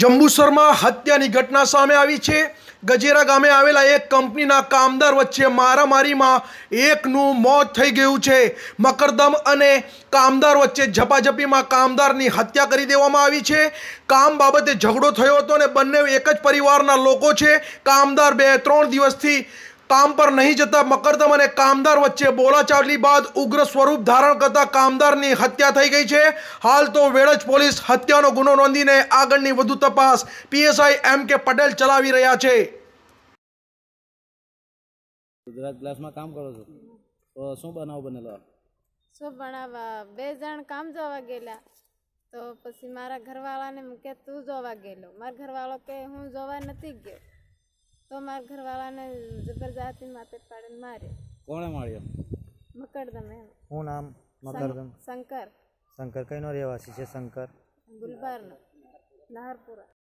જંબુસરમાં હત્યાની ઘટના સામે આવી છે ગજેરા ગામે આવેલા એક કંપનીના કામદાર વચ્ચે મારામારીમાં એકનું મોત થઈ ગયું છે મકરદમ અને કામદાર વચ્ચે ઝપાઝપીમાં કામદારની હત્યા કરી દેવામાં આવી છે કામ બાબતે ઝઘડો થયો હતો અને બંને એક જ પરિવારના લોકો છે કામદાર બે ત્રણ દિવસથી કામ પર નહીં જતા મકરદમ અને કામદાર વચ્ચે બોલાચાલી બાદ ઉગ્ર સ્વરૂપ ધારણ કરતા કામદારની હત્યા થઈ ગઈ છે હાલ તો વેળજ પોલીસ હત્યાનો ગુનો નોંધીને આગળની વધુ તપાસ પીએસઆઈ એમ કે પટેલ ચલાવી રહ્યા છે ગુજરાત ક્લાસમાં કામ કરો છો તો શું બનાવ બનેલો શું બનાવવા બે જણ કામ જોવા ગયેલા તો પછી મારા ઘરવાળાને મૂકે તું જોવા ગયેલો મારા ઘરવાળો કે હું જોવા નથી ગયો તો મારા ઘરવાળાને જબરજસ્તી માથે પાડીને માર્યો કોણે માર્યો મકરદમ એમ હું નામ મકરદમ શંકર શંકર કઈનો રહેવાસી છે શંકર ગુલબર્ગ નાહરપુરા